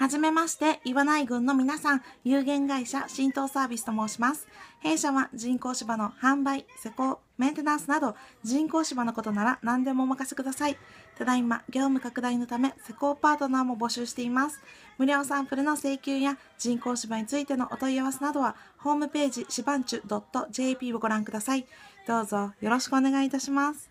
はじめまして、岩内郡の皆さん、有限会社浸透サービスと申します。弊社は人工芝の販売、施工、メンテナンスなど、人工芝のことなら何でもお任せください。ただいま、業務拡大のため、施工パートナーも募集しています。無料サンプルの請求や人工芝についてのお問い合わせなどは、ホームページ、芝んちゅ .jp をご覧ください。どうぞよろしくお願いいたします。